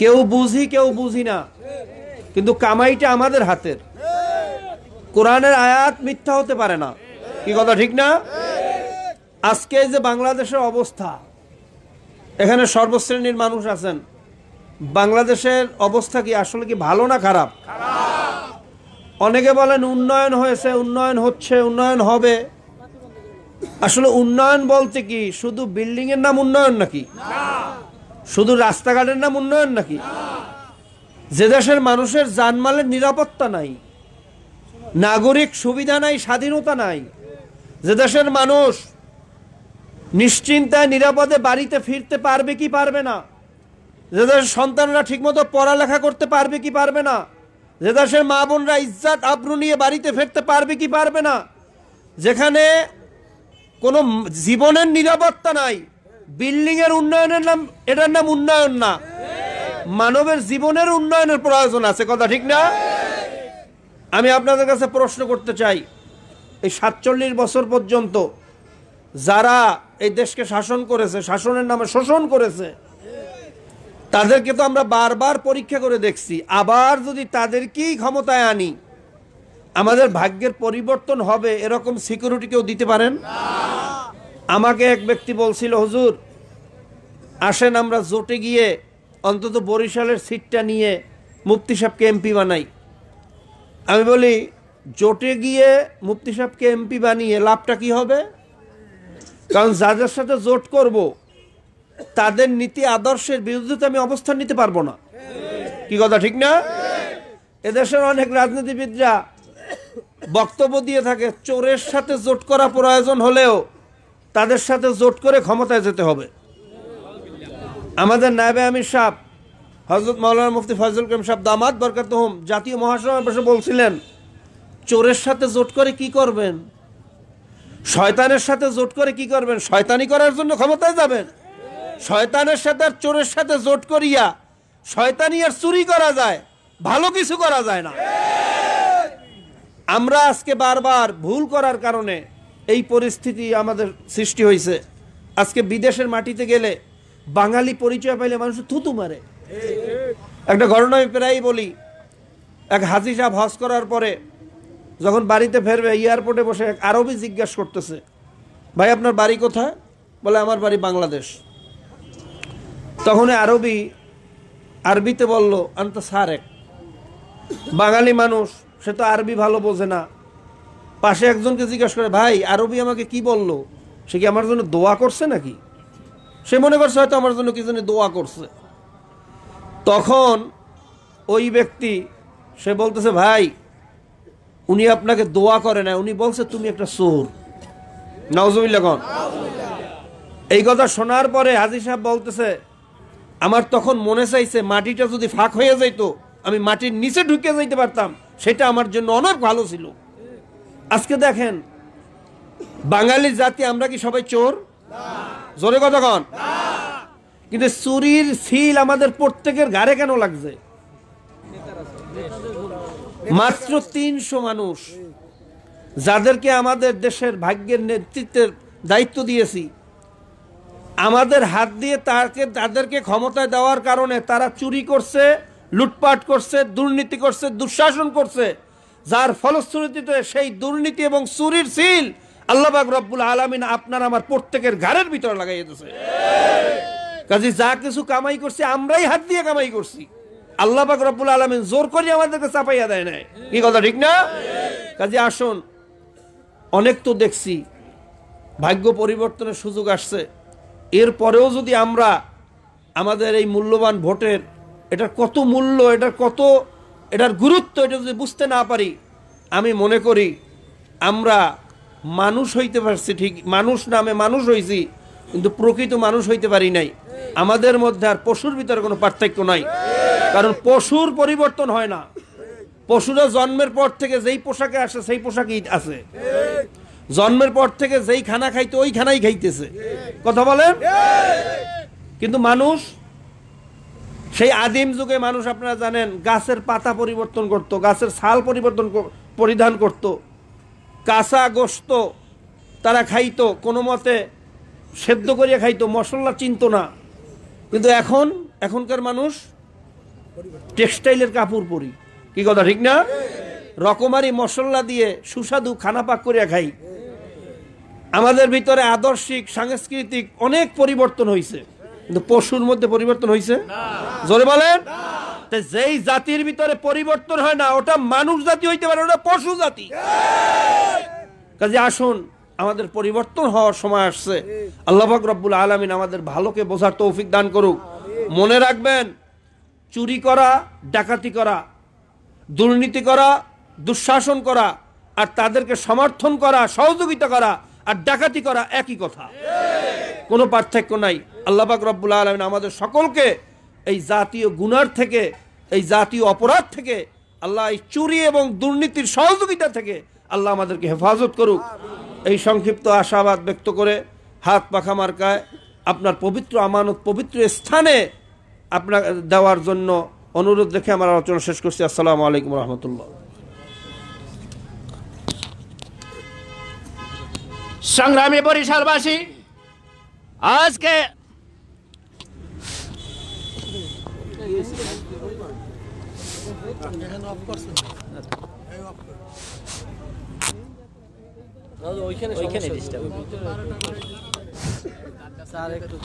কেউ বুঝি কেউ বুঝি না কিন্তু কামাইটা আমাদের হাতের কোরআনের আয়াত মিথ্যা হতে পারে না কি কথা ঠিক না আজকে যে বাংলাদেশের অবস্থা এখানে সর্বশ্রেণীর মানুষ আছেন বাংলাদেশের অবস্থা কি আসলে কি ভালো না খারাপ অনেকে বলেন উন্নয়ন হয়েছে উন্নয়ন হচ্ছে উন্নয়ন হবে আসলে উন্নয়ন বলতে কি শুধু বিল্ডিংয়ের নাম উন্নয়ন নাকি শুধু রাস্তাঘাটের নাম উন্নয়ন নাকি যে দেশের মানুষের জানমালের নিরাপত্তা নাই নাগরিক সুবিধা নাই স্বাধীনতা নাই যে দেশের মানুষ নিশ্চিন্তায় নিরাপদে বাড়িতে ফিরতে পারবে কি পারবে না যে দেশের সন্তানরা ঠিকমতো পড়ালেখা করতে পারবে কি পারবে না যে দেশের মা বোনরা ইজ্জাত আব্রু নিয়ে বাড়িতে ফিরতে পারবে কি পারবে না যেখানে কোনো জীবনের নিরাপত্তা নাই বিল্ডিং এর উন্নয়নের নাম এটার নাম উন্নয়ন না মানবের জীবনের উন্নয়নের প্রয়োজন আছে কথা ঠিক না আমি আপনাদের কাছে প্রশ্ন করতে চাই এই সাতচল্লিশ বছর পর্যন্ত যারা এই দেশকে শাসন করেছে শাসনের নামে শোষণ করেছে তাদেরকে তো আমরা বারবার পরীক্ষা করে দেখছি আবার যদি তাদেরকেই ক্ষমতায় আনি আমাদের ভাগ্যের পরিবর্তন হবে এরকম সিকিউরিটি কেউ দিতে পারেন আমাকে এক ব্যক্তি বলছিল হুজুর আসেন আমরা জোটে গিয়ে অন্তত বরিশালের সিটটা নিয়ে মুফতি সাহেবকে এমপি বানাই আমি বলি জোটে গিয়ে মুফতি সাহেবকে এমপি বানিয়ে লাভটা কি হবে কারণ যাদের সাথে জোট করব তাদের নীতি আদর্শের বিরুদ্ধে আমি অবস্থান নিতে পারবো না কি কথা ঠিক না এদেশের অনেক রাজনীতিবিদরা বক্তব্য দিয়ে থাকে চোরের সাথে জোট করা প্রয়োজন হলেও তাদের সাথে জোট করে ক্ষমতায় যেতে হবে আমাদের নায়বে আমির সাহ হজরত মৌলানা মুফতি ফজল করিম সাহ দামাত বরকাত হোম জাতীয় মহাসভার বলছিলেন চোরের সাথে জোট করে কি করবেন শয়তানের সাথে জোট করে কি করবেন শয়তানি করার জন্য ক্ষমতায় যাবেন শয়তানের সাথে আর চোরের সাথে জোট করিয়া শয়তানি আর চুরি করা যায় ভালো কিছু করা যায় না আমরা আজকে বারবার ভুল করার কারণে এই পরিস্থিতি আমাদের সৃষ্টি হয়েছে আজকে বিদেশের মাটিতে গেলে বাঙালি পরিচয় পাইলে মানুষ থুতু মারে একটা ঘটনা আমি প্রায়ই বলি এক হাজি সাহেব হজ করার পরে যখন বাড়িতে ফেরবে এয়ারপোর্টে বসে এক আরবি জিজ্ঞেস করতেছে ভাই আপনার বাড়ি কোথায় বলে আমার বাড়ি বাংলাদেশ তখন আরবি আরবিতে বলল আন্ত সারেক বাঙালি মানুষ সে তো আরবি ভালো বোঝে না পাশে একজনকে জিজ্ঞাসা করে ভাই আরবি আমাকে কি বলল সে কি আমার জন্য দোয়া করছে নাকি সে মনে করছে হয়তো আমার জন্য কি জন্য দোয়া করছে তখন ওই ব্যক্তি সে বলতেছে ভাই উনি আপনাকে দোয়া করে না উনি বলছে তুমি একটা সোর নজমিল্লা এই কথা শোনার পরে হাজি সাহেব বলতেছে আমার তখন মনে চাইছে মাটিটা যদি ফাঁক হয়ে যাইতো আমি মাটির নিচে ঢুকে যাইতে পারতাম সেটা আমার জন্য অনেক ভালো ছিল আজকে দেখেন বাঙালির জাতি আমরা কি সবাই চোর জোরে কথা কন কিন্তু চুরির সিল আমাদের প্রত্যেকের ঘাড়ে কেন লাগছে মাত্র তিনশো মানুষ যাদেরকে আমাদের দেশের ভাগ্যের নেতৃত্বের দায়িত্ব দিয়েছি আমাদের হাত দিয়ে তাকে তাদেরকে ক্ষমতায় দেওয়ার কারণে তারা চুরি করছে লুটপাট করছে দুর্নীতি করছে দুঃশাসন করছে যার ফলশ্রুতিতে সেই দুর্নীতি এবং চুরির সিল আল্লাহবাক রব্বুল আলমিন আপনার আমার প্রত্যেকের ঘাড়ের ভিতরে লাগাই দিয়েছে কাজে যা কিছু কামাই করছি আমরাই হাত দিয়ে কামাই করছি আল্লাহবাক রব্বুল আলমিন জোর করে আমাদেরকে চাপাইয়া দেয় নাই কি কথা ঠিক না কাজে আসুন অনেক তো দেখছি ভাগ্য পরিবর্তনের সুযোগ আসছে এরপরেও যদি আমরা আমাদের এই মূল্যবান ভোটের এটার কত মূল্য এটার কত এটার গুরুত্ব এটা যদি বুঝতে না পারি আমি মনে করি আমরা মানুষ হইতে পারছি ঠিক মানুষ নামে মানুষ হইছি কিন্তু প্রকৃত মানুষ হইতে পারি নাই আমাদের মধ্যে আর পশুর ভিতরে কোনো পার্থক্য নাই কারণ পশুর পরিবর্তন হয় না পশুরা জন্মের পর থেকে যেই পোশাকে আসে সেই পোশাকেই আছে জন্মের পর থেকে যেই খানা খাইতে ওই খানাই খাইতেছে কথা বলেন কিন্তু মানুষ সেই আদিম যুগে মানুষ আপনারা জানেন গাছের পাতা পরিবর্তন করত গাছের ছাল পরিবর্তন পরিধান করত কাঁচা গোস্ত তারা খাইতো কোনো মতে সেদ্ধ করিয়া খাইতো মশলা চিনত না কিন্তু এখন এখনকার মানুষ টেক্সটাইলের কাপড় পরি কি কথা ঠিক না রকমারি মশলা দিয়ে সুস্বাদু খানা পাক করিয়া খাই আমাদের ভিতরে আদর্শিক সাংস্কৃতিক অনেক পরিবর্তন হয়েছে কিন্তু পশুর মধ্যে পরিবর্তন হয়েছে জোরে বলেন যেই জাতির ভিতরে পরিবর্তন হয় না ওটা মানুষ জাতি হইতে পারে ওটা পশু জাতি কাজে আসুন আমাদের পরিবর্তন হওয়ার সময় আসছে আল্লাহ রব্বুল আলমিন আমাদের ভালোকে বোঝার তৌফিক দান করুক মনে রাখবেন চুরি করা ডাকাতি করা দুর্নীতি করা দুঃশাসন করা আর তাদেরকে সমর্থন করা সহযোগিতা করা আর ডাকাতি করা একই কথা কোনো পার্থক্য নাই আল্লাহাক রব্বুল আলমিন আমাদের সকলকে এই জাতীয় গুনার থেকে এই জাতীয় অপরাধ থেকে আল্লাহ এই চুরি এবং দুর্নীতির সহযোগিতা থেকে আল্লাহ আমাদেরকে হেফাজত করুক এই সংক্ষিপ্ত আশাবাদ ব্যক্ত করে হাত পাখা মার্কায় আপনার পবিত্র আমানত পবিত্র স্থানে আপনার দেওয়ার জন্য অনুরোধ রেখে আমার আলোচনা শেষ করছি আসসালামু আলাইকুম রহমতুল্লাহ সংগ্রামী বরিশালবাসী আজকে স্যার একটু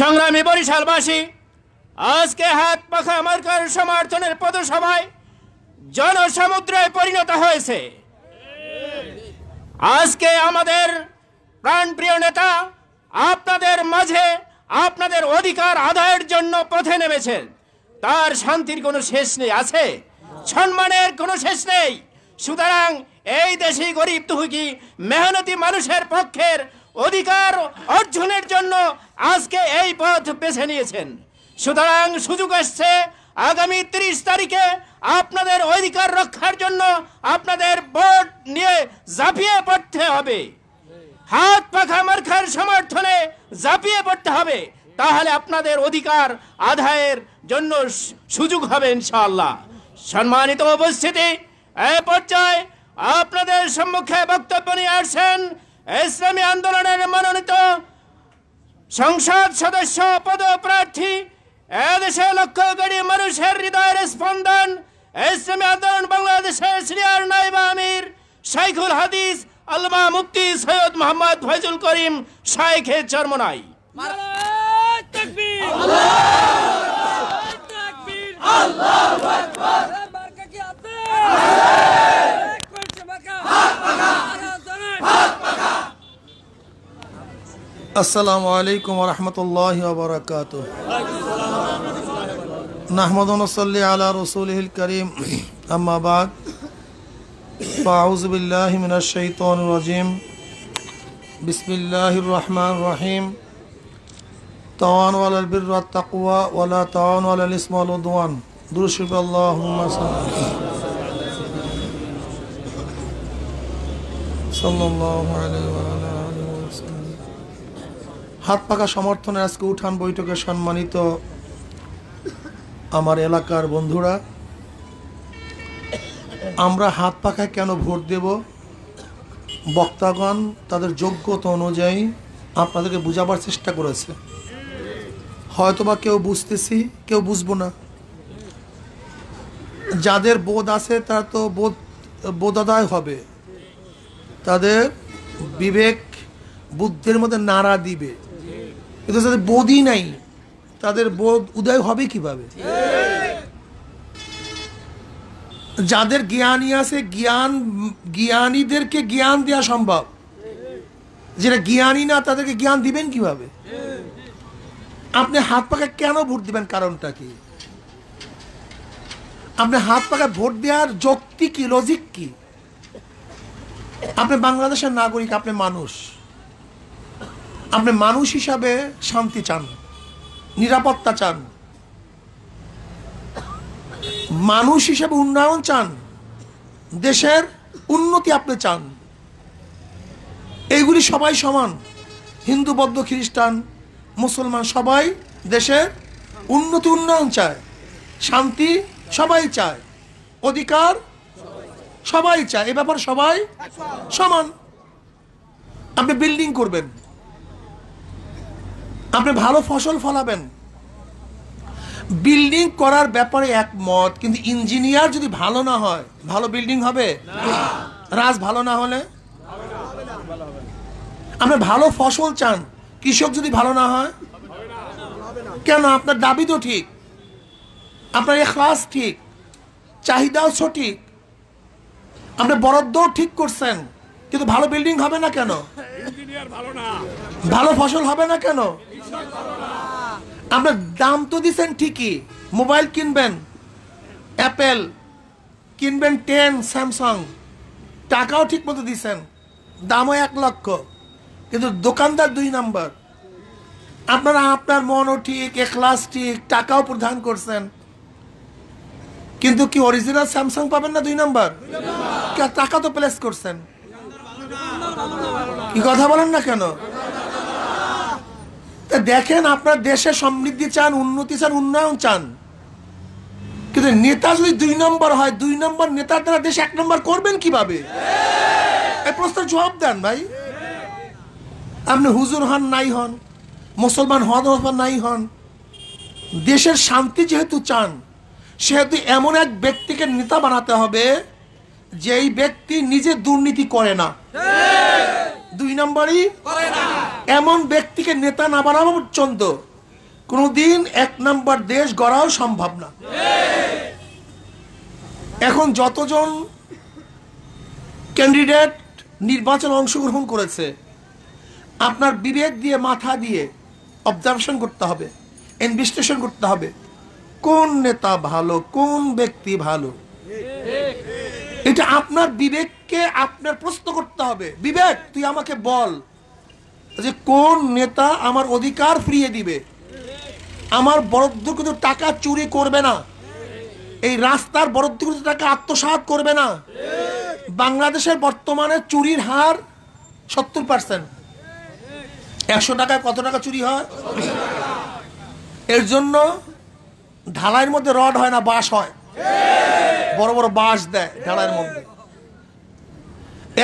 সংগ্রামী বরিশালবাসী আজকে হাত পাখা মার্কার সমর্থনের পদসভায় জনসমুদ্রে পরিণত হয়েছে আজকে আমাদের প্রাণপ্রিয় নেতা আপনাদের মাঝে আপনাদের অধিকার আদায়ের জন্য পথে নেমেছেন তার শান্তির কোনো শেষ নেই আছে সম্মানের কোনো শেষ নেই সুতরাং এই দেশি গরিব তুহুকি মেহনতি মানুষের পক্ষের অধিকার অর্জনের জন্য আজকে এই পথ বেছে নিয়েছেন সুতরাং সুযোগ আসছে আগামী তিরিশ তারিখে আপনাদের অধিকার রক্ষার জন্য আপনাদের ভোট নিয়ে জাপিয়ে পড়তে হবে হাত পাখা মার্খার সমর্থনে জাপিয়ে পড়তে হবে তাহলে আপনাদের অধিকার আদায়ের জন্য সুযোগ হবে ইনশাআল্লাহ সম্মানিত উপস্থিতি এ পর্যায়ে আপনাদের সম্মুখে বক্তব্য নিয়ে আসছেন ইসলামী আন্দোলনের মনোনীত সংসদ সদস্য পদপ্রার্থী এদেশে লক্ষ কোটি মানুষের হৃদয়ের স্পন্দন ইসলামী আন্দোলন বাংলাদেশের সিনিয়র নাইব আমির শাইখুল হাদিস আলমা মুক্তি সৈয়দ মোহাম্মদ ফয়জুল করিম শাইখে চরমনাই আল্লাহ আল্লাহ আসসালামু আলাইকুম রহমতুল্লাহ বরকাত নাহমদনসল্লি আলা রসুলহিল করিম আম্মাবাদ ফাউজবিল্লাহ মিনাশাইতন রাজিম বিসমিল্লাহ রহমান রহিম তাওয়ান ওয়ালাল বির তাকুয়া ওয়ালা তাওয়ান ওয়ালাল ইসমাল উদ্দান দুরুশিবাল্লাহ সাল্লাল্লাহু আলাইহি হাত পাকা সমর্থনে আজকে উঠান বৈঠকে সম্মানিত আমার এলাকার বন্ধুরা আমরা হাত পাখায় কেন ভোট দেব বক্তাগণ তাদের যোগ্যতা অনুযায়ী আপনাদেরকে বোঝাবার চেষ্টা করেছে হয়তোবা কেউ বুঝতেছি কেউ বুঝবো না যাদের বোধ আছে তারা তো বোধ বোধাদায় হবে তাদের বিবেক বুদ্ধের মধ্যে নাড়া দিবে কিন্তু তাদের বোধই নাই তাদের বোধ উদয় হবে কিভাবে যাদের জ্ঞানী আছে জ্ঞান জ্ঞানীদেরকে জ্ঞান দেওয়া সম্ভব যেটা জ্ঞানী না তাদেরকে জ্ঞান দিবেন কিভাবে আপনি হাত পাকা কেন ভোট দিবেন কারণটা কি আপনি হাত পাকা ভোট দেওয়ার যৌক্তি কি লজিক কি আপনি বাংলাদেশের নাগরিক আপনি মানুষ আপনি মানুষ হিসাবে শান্তি চান নিরাপত্তা চান মানুষ হিসাবে উন্নয়ন চান দেশের উন্নতি আপনি চান এইগুলি সবাই সমান হিন্দু বৌদ্ধ খ্রিস্টান মুসলমান সবাই দেশের উন্নতি উন্নয়ন চায় শান্তি সবাই চায় অধিকার সবাই চায় এ ব্যাপার সবাই সমান আপনি বিল্ডিং করবেন আপনি ভালো ফসল ফলাবেন বিল্ডিং করার ব্যাপারে একমত কিন্তু ইঞ্জিনিয়ার যদি ভালো না হয় ভালো বিল্ডিং হবে রাজ ভালো না হলে আপনি ভালো ফসল চান কৃষক যদি ভালো না হয় কেন আপনার দাবি তো ঠিক আপনার এখলাস ঠিক চাহিদাও সঠিক আপনি বরাদ্দ ঠিক করছেন কিন্তু ভালো বিল্ডিং হবে না কেন ভালো ফসল হবে না কেন আপনার দাম তো দিচ্ছেন ঠিকই মোবাইল কিনবেন অ্যাপেল কিনবেন টেন স্যামসাং টাকাও ঠিক মতো দিচ্ছেন দামও এক লক্ষ কিন্তু দোকানদার দুই নাম্বার আপনারা আপনার মনও ঠিক এখলাস ঠিক টাকাও প্রদান করছেন কিন্তু কি অরিজিনাল স্যামসাং পাবেন না দুই নাম্বার টাকা তো প্লেস করছেন কি কথা বলেন না কেন দেখেন আপনার দেশে সমৃদ্ধি চান উন্নতি চান উন্নয়ন চান কিন্তু নেতা যদি দুই নম্বর হয় দুই নম্বর নেতার দ্বারা দেশ এক নম্বর করবেন কিভাবে এই প্রশ্নের জবাব দেন ভাই আপনি হুজুর হন নাই হন মুসলমান হন হন নাই হন দেশের শান্তি যেহেতু চান সেহেতু এমন এক ব্যক্তিকে নেতা বানাতে হবে যেই ব্যক্তি নিজে দুর্নীতি করে না দুই নম্বরই এমন ব্যক্তিকে নেতা না বানাবো পর্যন্ত কোনদিন এক নম্বর দেশ গড়াও সম্ভব না এখন যতজন ক্যান্ডিডেট নির্বাচন অংশগ্রহণ করেছে আপনার বিবেক দিয়ে মাথা দিয়ে অবজারভেশন করতে হবে ইনভেস্টেশন করতে হবে কোন নেতা ভালো কোন ব্যক্তি ভালো এটা আপনার বিবেক বিবেককে আপনার প্রশ্ন করতে হবে বিবেক তুই আমাকে বল যে কোন নেতা আমার অধিকার ফিরিয়ে দিবে আমার বরাদ্দ কিন্তু টাকা চুরি করবে না এই রাস্তার বরাদ্দ কিন্তু টাকা আত্মসাত করবে না বাংলাদেশের বর্তমানে চুরির হার সত্তর পার্সেন্ট একশো টাকায় কত টাকা চুরি হয় এর জন্য ঢালাইয়ের মধ্যে রড হয় না বাঁশ হয় বড় বড় বাঁশ দেয় ঢালাইয়ের মধ্যে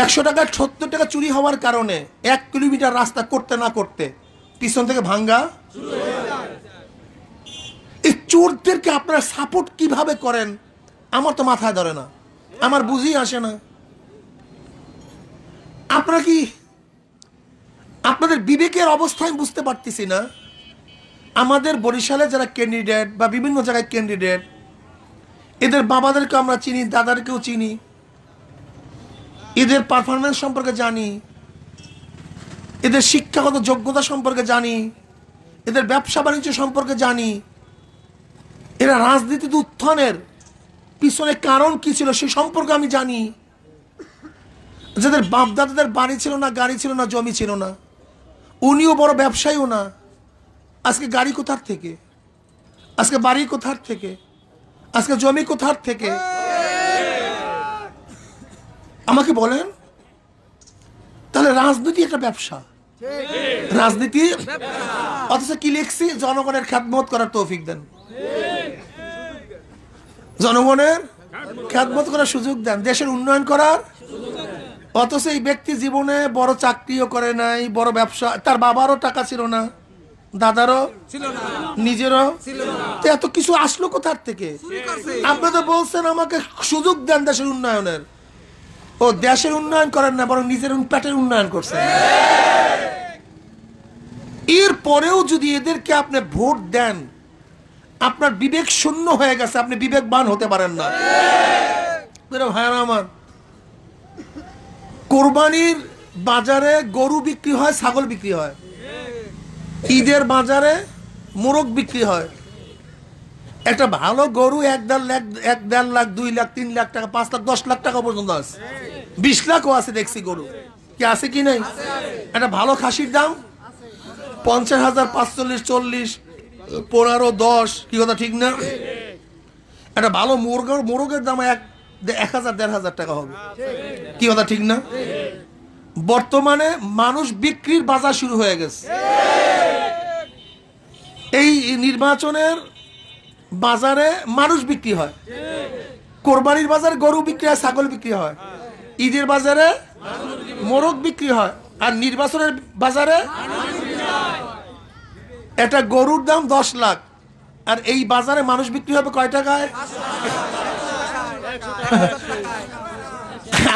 একশো টাকা সত্তর টাকা চুরি হওয়ার কারণে এক কিলোমিটার রাস্তা করতে না করতে পিছন থেকে ভাঙ্গা এই চোরদেরকে আপনারা সাপোর্ট কিভাবে করেন আমার তো মাথায় ধরে না আমার বুঝি আসে না আপনারা কি আপনাদের বিবেকের অবস্থা আমি বুঝতে পারতেছি না আমাদের বরিশালে যারা ক্যান্ডিডেট বা বিভিন্ন জায়গায় ক্যান্ডিডেট এদের বাবাদেরকে আমরা চিনি দাদাদেরকেও চিনি এদের পারফরমেন্স সম্পর্কে জানি এদের শিক্ষাগত যোগ্যতা সম্পর্কে জানি এদের ব্যবসা বাণিজ্য সম্পর্কে জানি এরা রাজনীতিতে উত্থানের পিছনে কারণ কি ছিল সে সম্পর্কে আমি জানি যাদের বাপদাদাদের বাড়ি ছিল না গাড়ি ছিল না জমি ছিল না উনিও বড় ব্যবসায়ীও না আজকে গাড়ি কোথার থেকে আজকে বাড়ি কোথার থেকে আজকে জমি কোথার থেকে আমাকে বলেন তাহলে রাজনীতি একটা ব্যবসা রাজনীতি অথচ কি লিখছি জনগণের খ্যাতমত করার তৌফিক দেন জনগণের খ্যাতমত করার সুযোগ দেন দেশের উন্নয়ন করার অথচ এই ব্যক্তি জীবনে বড় চাকরিও করে নাই বড় ব্যবসা তার বাবারও টাকা ছিল না দাদারও নিজেরও এত কিছু আসলো কোথার থেকে আপনি তো বলছেন আমাকে সুযোগ দেন দেশের উন্নয়নের ও দেশের উন্নয়ন করেন না বরং নিজের প্যাটের উন্নয়ন করছেন এর পরেও যদি এদেরকে আপনি ভোট দেন আপনার বিবেক শূন্য হয়ে গেছে আপনি বিবেকবান হতে পারেন না কোরবানির বাজারে গরু বিক্রি হয় ছাগল বিক্রি হয় ঈদের বাজারে মোরগ বিক্রি হয় একটা ভালো গরু এক দেড় লাখ এক দেড় লাখ দুই লাখ তিন লাখ টাকা পাঁচ লাখ দশ লাখ টাকা পর্যন্ত আছে বিশ লাখও আছে দেখছি গরু কি আছে কি নাই একটা ভালো খাসির দাম পঞ্চাশ হাজার পাঁচচল্লিশ চল্লিশ পনেরো দশ কি কথা ঠিক না একটা ভালো মুরগের মোরগের দাম এক এক হাজার দেড় হাজার টাকা হবে কি কথা ঠিক না বর্তমানে মানুষ বিক্রির বাজার শুরু হয়ে গেছে এই নির্বাচনের বাজারে মানুষ বিক্রি হয় কোরবানির বাজারে গরু বিক্রি হয় ছাগল বিক্রি হয় ঈদের বাজারে মোরগ বিক্রি হয় আর নির্বাচনের বাজারে এটা গরুর দাম দশ লাখ আর এই বাজারে মানুষ বিক্রি হবে কয় টাকায়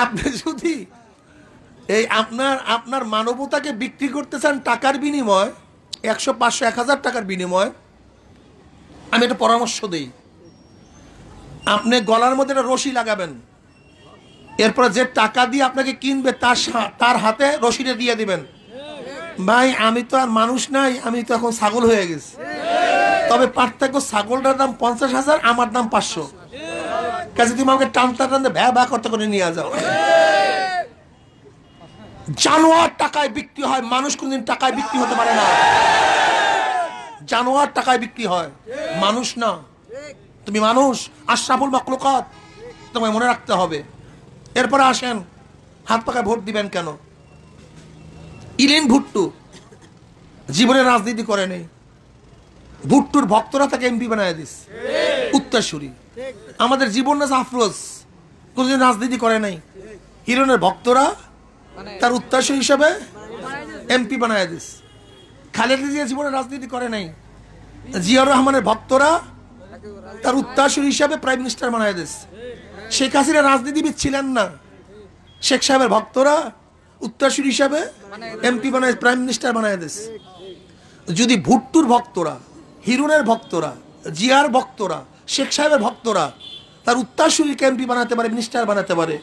আপনি যদি এই আপনার আপনার মানবতাকে বিক্রি করতে চান টাকার বিনিময় একশো পাঁচশো এক হাজার টাকার বিনিময় আমি একটা পরামর্শ দিই আপনি গলার মধ্যে একটা রশি লাগাবেন এরপর যে টাকা দিয়ে আপনাকে কিনবে তার তার হাতে রশিটা দিয়ে দিবেন ভাই আমি তো আর মানুষ নাই আমি তো এখন ছাগল হয়ে গেছি তবে পার্থক্য ছাগলটার দাম পঞ্চাশ হাজার আমার দাম পাঁচশো কাজে তুমি আমাকে টানতে টানতে ভ্যা ভ্যা করতে করে নিয়ে যাও জানোয়ার টাকায় বিক্রি হয় মানুষ কোনদিন টাকায় বিক্রি হতে পারে না জানোয়ার টাকায় বিক্রি হয় মানুষ না তুমি মানুষ আশরাফুল মাকলুকাত তোমায় মনে রাখতে হবে এরপরে আসেন হাত পাকায় ভোট দিবেন কেন ইলিন ভুট্টু জীবনে রাজনীতি করে নেই ভুট্টুর ভক্তরা তাকে এমপি বানায় দিস উত্তরসূরি আমাদের জীবন না আফরোজ কোনদিন রাজনীতি করে নাই হিরণের ভক্তরা তার উত্তরসূরি হিসাবে এমপি বানায় দিস খালেদা জিয়া জীবনে রাজনীতি করে নাই জিয়াউর রহমানের ভক্তরা তার উত্তরসূরি হিসাবে প্রাইম মিনিস্টার বানায় দিস শেখ হাসিনা রাজনীতিবিদ ছিলেন না শেখ সাহেবের ভক্তরা উত্তরাসুর হিসাবে এমপি বানায় প্রাইম মিনিস্টার বানায় দিস যদি ভুট্টুর ভক্তরা হিরুনের ভক্তরা জিয়ার ভক্তরা শেখ সাহেবের ভক্তরা তার উত্তাসুরী এমপি বানাতে পারে মিনিস্টার বানাতে পারে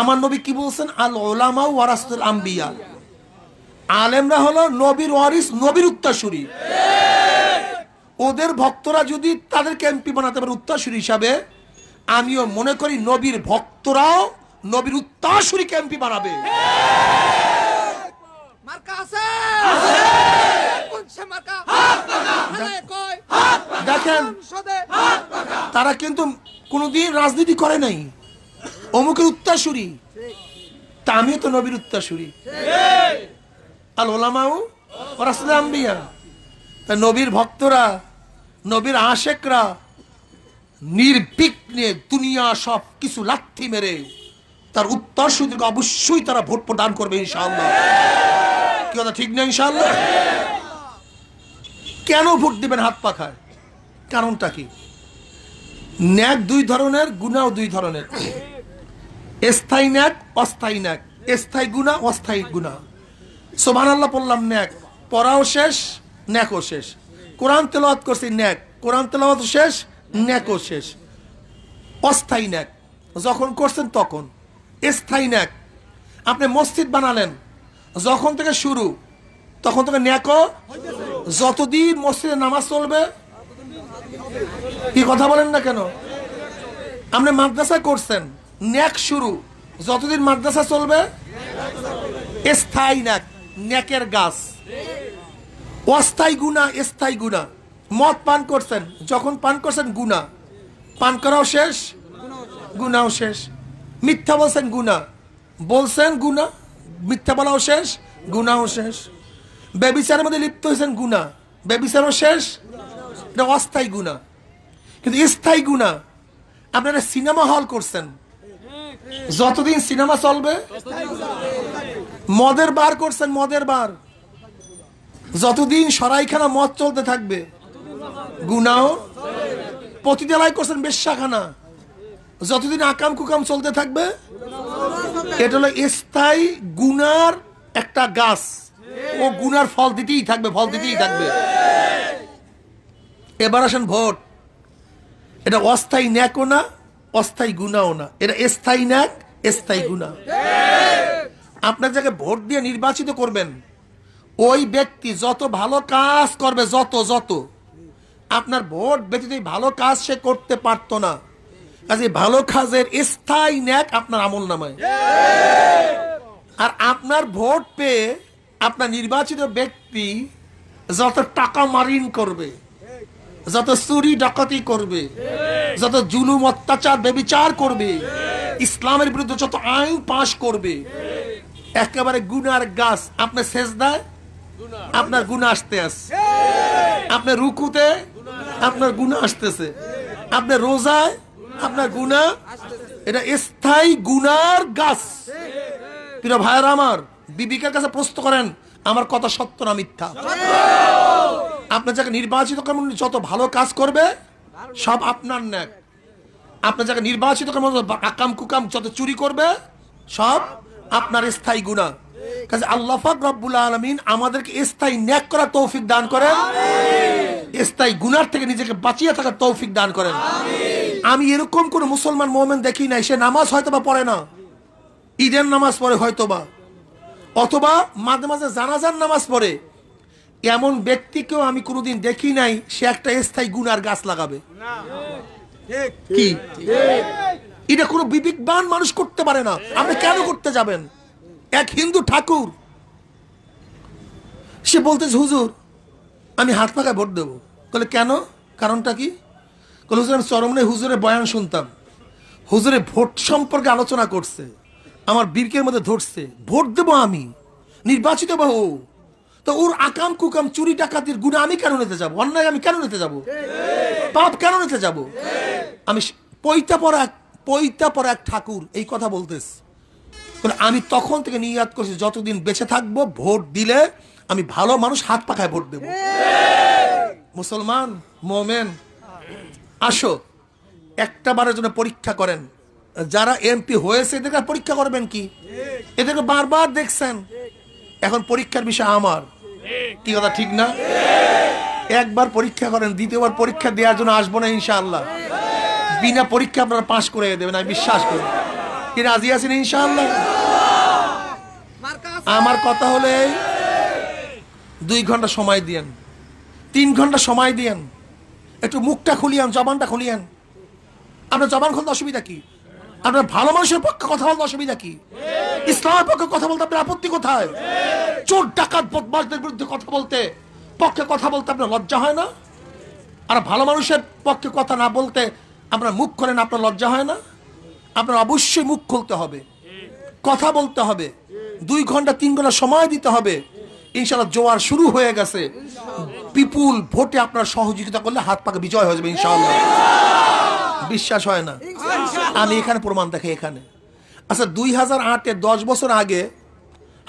আমার নবী কি বলছেন আল ওলামা ওয়ারাসুল আম্বিয়া আলেমরা হলো নবীর ওয়ারিস নবীর উত্তাসুরি ওদের ভক্তরা যদি তাদের এমপি বানাতে পারে উত্তাসুরি হিসাবে আমিও মনে করি নবীর ভক্তরাও নবীর উত্তাসুরি ক্যাম্পি বানাবে দেখেন তারা কিন্তু কোনদিন রাজনীতি করে নাই অমুকের উত্তাসুরি তা আমিও তো নবীর উত্তাসুরি আল ওলামাও রাসুল আম্বিয়া তা নবীর ভক্তরা নবীর আশেকরা নির্বিঘ্নে দুনিয়া সব কিছু লাথি মেরে তার উত্তর সুদীর্ঘ অবশ্যই তারা ভোট প্রদান করবে ইনশাল্লাহ কি কথা ঠিক না ইনশাল্লাহ কেন ভোট দিবেন হাত পাখায় কারণটা কি ন্যাক দুই ধরনের গুণাও দুই ধরনের স্থায়ী ন্যাক অস্থায়ী ন্যাক স্থায়ী গুণা অস্থায়ী গুণা সোমান আল্লাহ পড়লাম ন্যাক পড়াও শেষ ন্যাকও শেষ কোরআন তেলাওয়াত করছি ন্যাক কোরআন তেলাওয়াত শেষ ন্যাকও শেষ অস্থায়ী ন্যাক যখন করছেন তখন স্থায়ী ন্যাক আপনি মসজিদ বানালেন যখন থেকে শুরু তখন থেকে ন্যাক যতদিন মসজিদে নামাজ চলবে কি কথা বলেন না কেন আপনি মাদ্রাসা করছেন ন্যাক শুরু যতদিন মাদ্রাসা চলবে স্থায়ী ন্যাক ন্যাকের গাছ অস্থায়ী গুণা স্থায়ী গুণা মদ পান করছেন যখন পান করছেন গুণা পান করাও শেষ গুণাও শেষ মিথ্যা বলছেন গুণা বলছেন গুণা মিথ্যা বলাও শেষ গুণাও শেষ ব্যবিচারের মধ্যে লিপ্ত হয়েছেন গুণা ব্যবিচারও শেষ এটা অস্থায়ী গুণা কিন্তু স্থায়ী গুণা আপনারা সিনেমা হল করছেন যতদিন সিনেমা চলবে মদের বার করছেন মদের বার যতদিন সরাইখানা মদ চলতে থাকবে গুনাও পতিতালায় করছেন বেশ শাখানা যতদিন আকাম কুকাম চলতে থাকবে এটা হলো স্থায়ী গুনার একটা গাছ ও গুনার ফল দিতেই থাকবে ফল দিতেই থাকবে এবার আসেন ভোট এটা অস্থায়ী ন্যাকও না অস্থায়ী গুণাও না এটা স্থায়ী ন্যাক স্থায়ী গুণা আপনার যাকে ভোট দিয়ে নির্বাচিত করবেন ওই ব্যক্তি যত ভালো কাজ করবে যত যত আপনার ভোট ব্যতীত ভালো কাজ সে করতে পারতো না কাজে ভালো কাজের স্থায়ী ন্যাক আপনার আমল নামায় আর আপনার ভোট পেয়ে আপনার নির্বাচিত ব্যক্তি যত টাকা মারিন করবে যত চুরি ডাকাতি করবে যত জুলুম অত্যাচার বেবিচার করবে ইসলামের বিরুদ্ধে যত আইন পাশ করবে একেবারে গুনার গাছ আপনার শেষ দেয় আপনার গুণ আসতে আস আপনার রুকুতে আপনার গুণা আসতেছে আপনার রোজায় আপনার গুণা এটা স্থায়ী গুনার গাছ প্রিয় ভাইয়ের আমার বিবিকার কাছে প্রস্ত করেন আমার কথা সত্য না মিথ্যা আপনার যাকে নির্বাচিত কেমন যত ভালো কাজ করবে সব আপনার ন্যাক আপনার যাকে নির্বাচিত আকাম কুকাম যত চুরি করবে সব আপনার স্থায়ী গুণা কাজে আল্লাহাক রব্বুল আলমিন আমাদেরকে স্থায়ী ন্যাক করার তৌফিক দান করেন স্থায়ী গুনার থেকে নিজেকে বাঁচিয়ে থাকার তৌফিক দান করেন আমি এরকম কোন মুসলমান মোমেন দেখি নাই সে নামাজ হয়তো বা পড়ে না ঈদের নামাজ পড়ে হয়তো বা অথবা মাঝে মাঝে জানাজার নামাজ পড়ে এমন ব্যক্তিকেও আমি কোনোদিন দেখি নাই সে একটা স্থায়ী গুনার গাছ লাগাবে কি এটা কোনো বিবেকবান মানুষ করতে পারে না আপনি কেন করতে যাবেন এক হিন্দু ঠাকুর সে বলতেছে হুজুর আমি হাত পাকায় ভোট দেবো বলে কেন কারণটা কি বলে হুজুর আমি চরমনে হুজুরের বয়ান শুনতাম হুজুরে ভোট সম্পর্কে আলোচনা করছে আমার বীরকের মধ্যে ধরছে ভোট দেব আমি নির্বাচিত বাহু তো ওর আকাম কুকাম চুরি ডাকাতির গুণে আমি কেন নিতে যাবো অন্যায় আমি কেন নিতে যাবো পাপ কেন নিতে যাবো আমি পৈতা পড়া এক পৈতা পড়া এক ঠাকুর এই কথা বলতেছ আমি তখন থেকে নিয়াত করছি যতদিন বেঁচে থাকবো ভোট দিলে আমি ভালো মানুষ হাত পাখায় ভোট দেব মুসলমান মোমেন আসো একটা বারের জন্য পরীক্ষা করেন যারা এমপি হয়েছে এদেরকে পরীক্ষা করবেন কি এদেরকে বারবার দেখছেন এখন পরীক্ষার বিষয় আমার কি কথা ঠিক না একবার পরীক্ষা করেন দ্বিতীয়বার পরীক্ষা দেওয়ার জন্য আসবো না ইনশাআল্লাহ বিনা পরীক্ষা আপনারা পাশ করে দেবেন আমি বিশ্বাস করি কি রাজি আছেন ইনশাআল্লাহ আমার কথা হলে দুই ঘন্টা সময় দিয়েন তিন ঘন্টা সময় দিয়েন একটু মুখটা খুলিয়ান জবানটা খুলিয়ান আপনার জবান খুলতে অসুবিধা কি আপনার ভালো মানুষের পক্ষে কথা বলতে অসুবিধা কি ইসলামের পক্ষে কথা বলতে আপনার আপত্তি কোথায় চোর ডাকাত বদমাসদের বিরুদ্ধে কথা বলতে পক্ষে কথা বলতে আপনার লজ্জা হয় না আর ভালো মানুষের পক্ষে কথা না বলতে আপনার মুখ করেন আপনার লজ্জা হয় না আপনার অবশ্যই মুখ খুলতে হবে কথা বলতে হবে দুই ঘন্টা তিন ঘন্টা সময় দিতে হবে ইনশাল্লাহ জোয়ার শুরু হয়ে গেছে বিপুল ভোটে আপনার সহযোগিতা করলে হাত পাকে বিজয় হয়ে যাবে ইনশাল্লাহ বিশ্বাস হয় না আমি এখানে প্রমাণ দেখে এখানে আচ্ছা দুই হাজার আটে দশ বছর আগে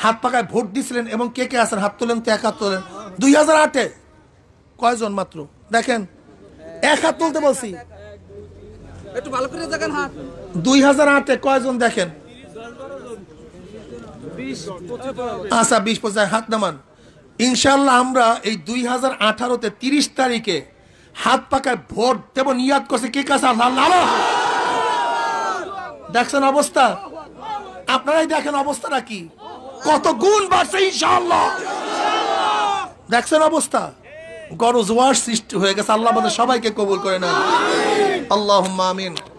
হাত পাকায় ভোট দিছিলেন এবং কে কে আছেন হাত তোলেন তো এক হাত তোলেন দুই হাজার আটে কয়জন মাত্র দেখেন এক হাত তুলতে বলছি একটু ভালো করে দেখেন দুই হাজার আটে কয়জন দেখেন আচ্ছা বিশ পঁচিশ হাত নামান ইনশাল্লাহ আমরা এই দুই হাজার আঠারোতে তিরিশ তারিখে হাত পাকায় ভোট দেব নিয়াদ করছে কে কাছে দেখছেন অবস্থা আপনারাই দেখেন অবস্থাটা কি কত গুণ বাড়ছে ইনশাল্লাহ দেখছেন অবস্থা গরজ ওয়ার সৃষ্টি হয়ে গেছে আল্লাহ সবাইকে কবুল করে না আল্লাহ আমিন